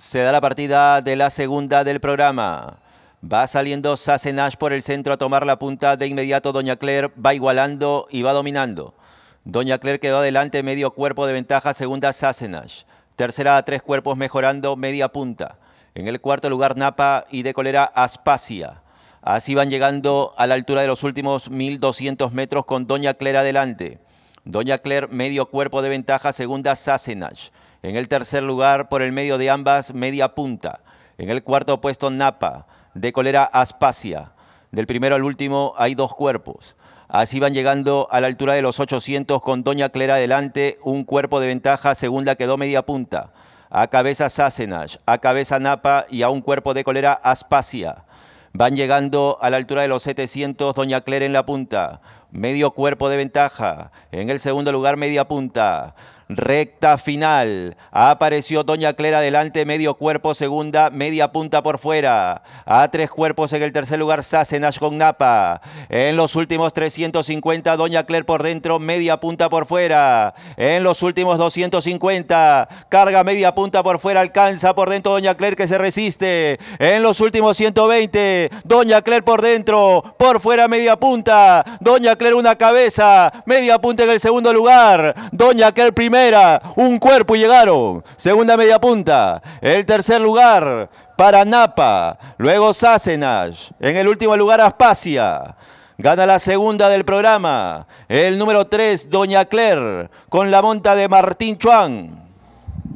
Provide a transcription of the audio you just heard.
Se da la partida de la segunda del programa. Va saliendo Sassenach por el centro a tomar la punta de inmediato. Doña Claire va igualando y va dominando. Doña Claire quedó adelante, medio cuerpo de ventaja, segunda Sassenach. Tercera tres cuerpos mejorando, media punta. En el cuarto lugar Napa y de colera Aspasia. Así van llegando a la altura de los últimos 1.200 metros con Doña Claire adelante. Doña Claire medio cuerpo de ventaja, segunda Sassenach. En el tercer lugar, por el medio de ambas, media punta. En el cuarto puesto, Napa. De colera, Aspasia. Del primero al último hay dos cuerpos. Así van llegando a la altura de los 800 con Doña Clara adelante, un cuerpo de ventaja, segunda quedó media punta. A cabeza Sassenach, a cabeza Napa y a un cuerpo de colera Aspasia. Van llegando a la altura de los 700, Doña Clara en la punta. Medio cuerpo de ventaja. En el segundo lugar, media punta recta final. Apareció Doña Clara adelante. medio cuerpo, segunda, media punta por fuera. A tres cuerpos en el tercer lugar, Sassenach con Napa. En los últimos 350, Doña Claire por dentro, media punta por fuera. En los últimos 250, carga media punta por fuera, alcanza por dentro Doña Claire que se resiste. En los últimos 120, Doña Claire por dentro, por fuera media punta. Doña Clara una cabeza, media punta en el segundo lugar. Doña Clara primero era un cuerpo y llegaron. Segunda media punta, el tercer lugar para Napa, luego Sassenach, en el último lugar Aspasia. Gana la segunda del programa, el número 3, Doña Claire, con la monta de Martín Chuan.